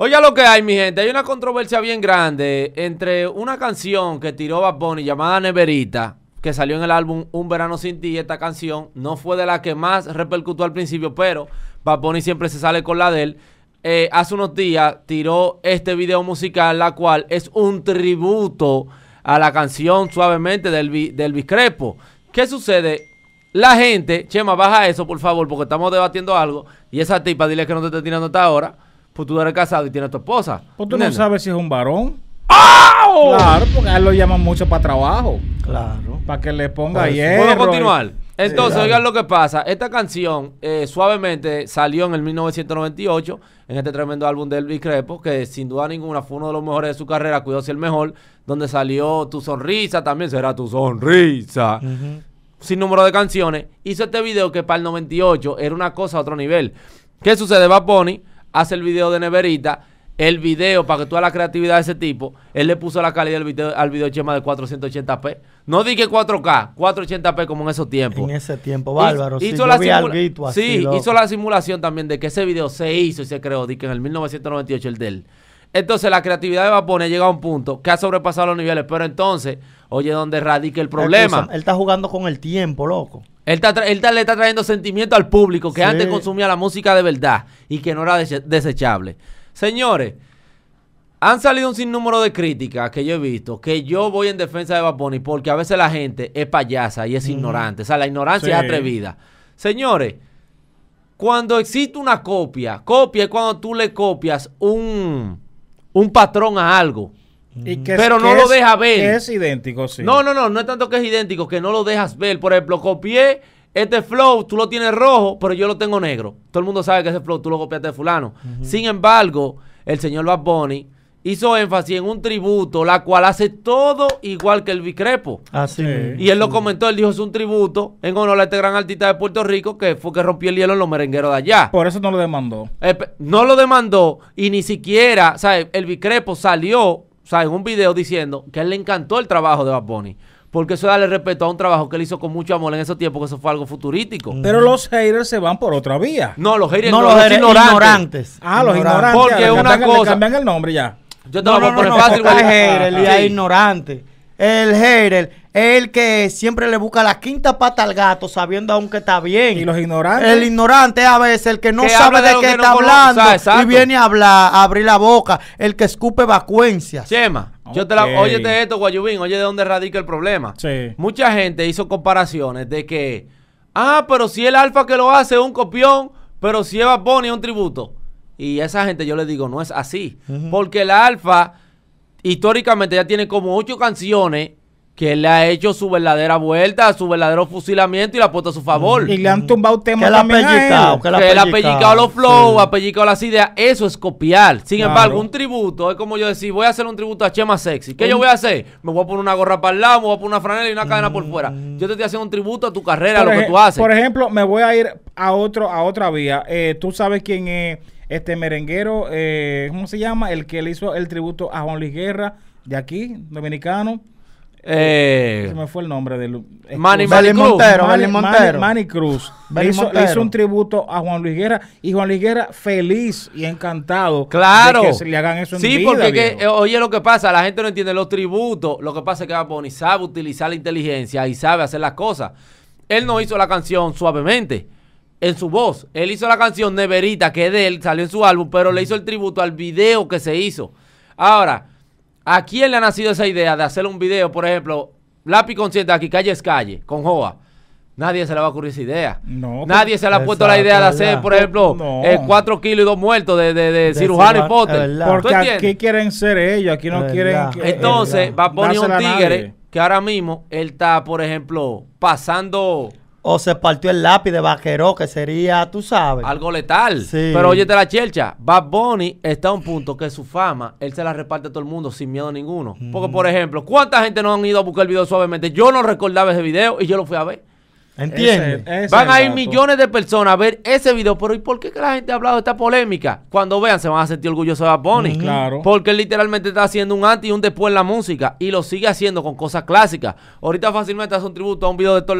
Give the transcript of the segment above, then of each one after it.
Oye lo que hay, mi gente. Hay una controversia bien grande entre una canción que tiró Bad llamada Neverita, que salió en el álbum Un Verano Sin Ti. Esta canción no fue de la que más repercutó al principio, pero Bad siempre se sale con la de él. Eh, hace unos días tiró este video musical, la cual es un tributo a la canción suavemente del, del Biscrepo. ¿Qué sucede? La gente, Chema, baja eso, por favor, porque estamos debatiendo algo. Y esa tipa, dile que no te esté tirando hasta ahora pues tú eres casado y tienes tu esposa. Pues tú no sabes si es un varón. ¡Oh! Claro, porque a él lo llaman mucho para trabajo. Claro. Para que le ponga pues, hierro. a continuar. Entonces, oigan lo que pasa. Esta canción, eh, suavemente, salió en el 1998, en este tremendo álbum de Elvis Crepo, que sin duda ninguna fue uno de los mejores de su carrera, cuidado si el mejor, donde salió Tu Sonrisa, también será Tu Sonrisa. Sin número de canciones. Hizo este video que para el 98 era una cosa a otro nivel. ¿Qué sucede? Bad hace el video de Neverita, el video, para que toda la creatividad de ese tipo, él le puso la calidad al video, al video Chema de 480p. No que 4K, 480p como en esos tiempos. En ese tiempo, bárbaro. Hizo, la, hizo la simulación también de que ese video se hizo y se creó, dije en el 1998 el de él. Entonces la creatividad de Vapone llega llegado a un punto que ha sobrepasado los niveles, pero entonces, oye, donde radica el problema. él está jugando con el tiempo, loco. Él, está, le está trayendo sentimiento al público que antes consumía la música de verdad y que no era desechable. Señores, han salido un sinnúmero de críticas que yo he visto, que yo voy en defensa de Baboni porque a veces la gente es payasa y es ignorante. O sea, la ignorancia es atrevida. Señores, cuando existe una copia, copia es cuando tú le copias un, un patrón a algo pero no lo deja ver. es idéntico, sí. No, no, no, no es tanto que es idéntico, que no lo dejas ver. Por ejemplo, copié este flow, tú lo tienes rojo, pero yo lo tengo negro. Todo el mundo sabe que ese flow tú lo copiaste de fulano. Sin embargo, el señor Bad Bunny hizo énfasis en un tributo, la cual hace todo igual que el Bicrepo. Así. y él lo comentó, él dijo, es un tributo en honor a este gran artista de Puerto Rico que fue que rompió el hielo en los merengueros de allá. Por eso no lo demandó. Eh, no lo demandó y ni siquiera, ¿sabes? el Bicrepo salió sea, en un video diciendo que a él le encantó el trabajo de Bad Porque eso da respeto a un trabajo que él hizo con mucho amor en esos tiempos, que eso fue algo futurístico. Pero los haters se van por otra vía. No, los haters no, ignorantes. Ah, los ignorantes. Porque una cosa. cambian el nombre ya. Yo te voy a poner fácil, ignorante. El hater el que siempre le busca la quinta pata al gato sabiendo aunque está bien. Y los ignorantes. El ignorante a veces, el que no sabe de, qué está hablando ah, y viene a hablar, a abrir la boca, el que escupe vacuencias. Chema, yo te la, esto, Guayubín, oye de dónde radica el problema. Mucha gente hizo comparaciones de que, ah, pero si el alfa que lo hace es un copión, pero si Eva Bonnie es un tributo. Y a esa gente yo le digo, no es así. Porque el alfa históricamente ya tiene como ocho canciones que le ha hecho su verdadera vuelta, su verdadero fusilamiento y la ha puesto a su favor. Y le han tumbado temas que la que le ha pellicado los flow, ha las ideas, eso es copiar. Sin embargo, un tributo es como yo decir, voy a hacer un tributo a Chema Sexy. ¿Qué yo voy a hacer? Me voy a poner una gorra para el lado, me voy a poner una franela y una cadena por fuera. Mm. Yo te estoy haciendo un tributo a tu carrera, a lo que tú haces. Por ejemplo, me voy a ir a otro a otra vía. Eh, tú sabes quién es este merenguero, eh, ¿cómo se llama? El que le hizo el tributo a Juan Luis Guerra, de aquí, dominicano. Eh, se me fue el nombre de. Este, Manny, Manny Montero, Manny, Cruz le hizo, un tributo a Juan Luis Guerra y Juan Luis Guerra feliz y encantado claro. le hagan sí, porque eh, oye lo que pasa, la gente no entiende los tributos, lo que pasa es que y sabe utilizar la inteligencia y sabe hacer las cosas. Él no hizo la canción suavemente en su voz. Él hizo la canción Neverita, que es de él, salió en su álbum, pero le hizo el tributo al video que se hizo. Ahora, ¿a quién le ha nacido esa idea de hacer un video, por ejemplo, Lápiz Consciente aquí, Calle es Calle, con Joa? Nadie se le va a ocurrir esa idea. No, Nadie se le ha puesto la idea de hacer, por ejemplo, el eh, cuatro kilos y dos muertos de, de, de, cirujano y potter. Porque aquí quieren ser ellos, aquí no quieren. Que, Entonces, va a poner un tigre que ahora mismo él está, por ejemplo, pasando o se partió el lápiz de vaqueró, que sería, tú sabes. Algo letal. Sí. Pero te la chelcha, Bad Bunny está a un punto que su fama, él se la reparte a todo el mundo sin miedo a ninguno. Mm. Porque, por ejemplo, ¿cuánta gente no han ido a buscar el video suavemente? Yo no recordaba ese video y yo lo fui a ver. ¿Entiendes? van a ir millones de personas a ver ese video, pero ¿y por qué que la gente ha hablado de esta polémica? Cuando vean se van a sentir orgullosos de Bad Bunny. claro. Porque él literalmente está haciendo un antes y un después en la música y lo sigue haciendo con cosas clásicas. Ahorita fácilmente hace un tributo a un video de Thor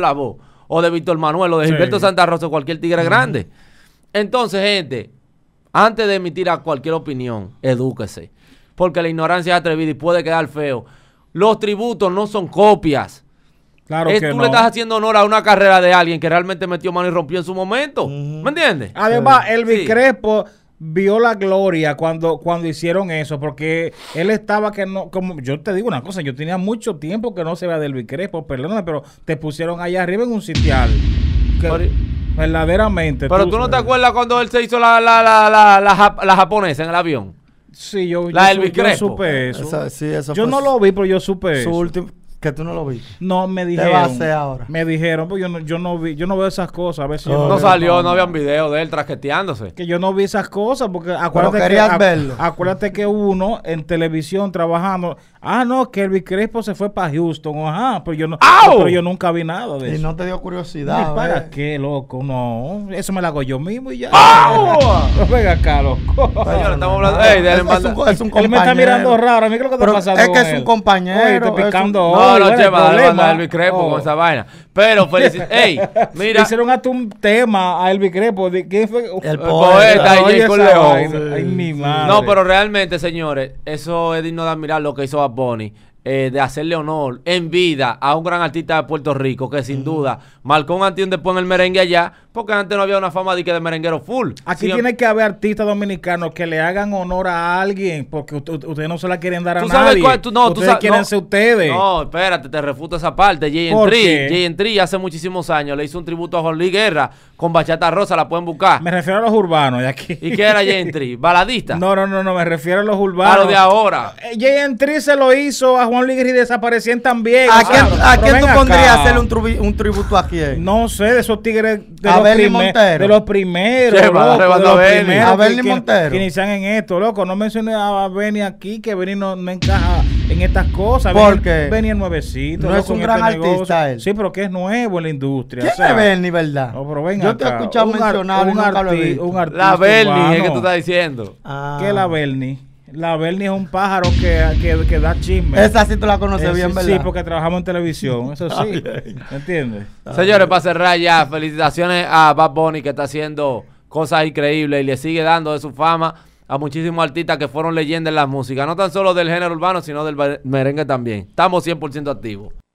o de Víctor Manuel o de Gilberto Santa Rosa o cualquier tigre grande. Entonces, gente, antes de emitir a cualquier opinión, edúquese. Porque la ignorancia es atrevida y puede quedar feo. Los tributos no son copias. Claro es, que tú le estás haciendo honor a una carrera de alguien que realmente metió mano y rompió en su momento. ¿Me entiendes? Además, el vio la gloria cuando, cuando hicieron eso, porque él estaba que no, como yo te digo una cosa, yo tenía mucho tiempo que no se veía del Crespo perdóname, pero te pusieron allá arriba en un sitial. verdaderamente. Pero tú, no te acuerdas cuando él se hizo la, la, la, la, la, japonesa en el avión. Sí, yo, la yo, Elvis yo supe eso. yo no lo vi, pero yo supe su eso. Que tú no lo viste. No me dijeron. ¿Qué ahora? Me dijeron, pues yo no, yo no vi, yo no veo esas cosas. A ver no, no salió, no, había un video de él trasqueteándose. Que yo no vi esas cosas porque acuérdate que, verlo. acuérdate que uno en televisión trabajando, ah no, que el Crespo se fue para Houston, ajá, pero yo no, pero yo nunca vi nada de eso. Y no te dio curiosidad. ¿Y para qué, loco? No, eso me lo hago yo mismo y ya. no venga acá, loco. Señor, estamos hablando, es, un, compañero. Él me está mirando raro, a mí creo que pasa pasando. Es que es un compañero. Oye, no, no, Chema, el van con esa oh. vaina. Pero felicidades. Ey, mira. Hicieron hasta un tema a el Crepo. ¿De qué fue? El poeta, y con León. Ay, mi madre. No, pero realmente, señores, eso es digno de admirar lo que hizo a Bonnie eh, de hacerle honor en vida a un gran artista de Puerto Rico que sin duda marcó un antes después en el merengue allá, porque antes no había una fama de que de merenguero full. Aquí tiene que haber artistas dominicanos que le hagan honor a alguien, porque ustedes no se la quieren dar a nadie. no, ustedes ustedes. No, espérate, te refuto esa parte. Jay Entry, hace muchísimos años le hizo un tributo a Jorge Guerra con Bachata Rosa, la pueden buscar. Me refiero a los urbanos de aquí. ¿Y qué era Jay ¿Baladista? No, no, no, no, me refiero a los urbanos. de ahora. Eh, Jay se lo hizo a Juan Ramón y desaparecían también. ¿A, quién, ¿a quién tú pondrías hacerle un, un, tributo a quién? Eh? No sé, de esos tigres de, a los, Montero. de los primeros. loco, de los primeros a Benny Montero. Que, inician en esto, loco. No mencioné a Benny aquí, que Benny no, no encaja en estas cosas. Porque Benny es nuevecito. No es un este gran artista él. Sí, pero que es nuevo en la industria. ¿Quién o sea, es Benny, verdad? No, pero venga Yo te he escuchado mencionar un, arti un, artista. La Bernie es que tú estás diciendo. Ah. ¿Qué la Bernie? La Bernie es un pájaro que, que, da chisme. Esa sí tú la conoces eh, bien, ¿verdad? Sí, porque trabajamos en televisión, eso sí. ¿Me entiendes? Señores, para cerrar ya, felicitaciones a Bad Bunny que está haciendo cosas increíbles y le sigue dando de su fama a muchísimos artistas que fueron leyendas en la música. no tan solo del género urbano, sino del merengue también. Estamos 100% activos.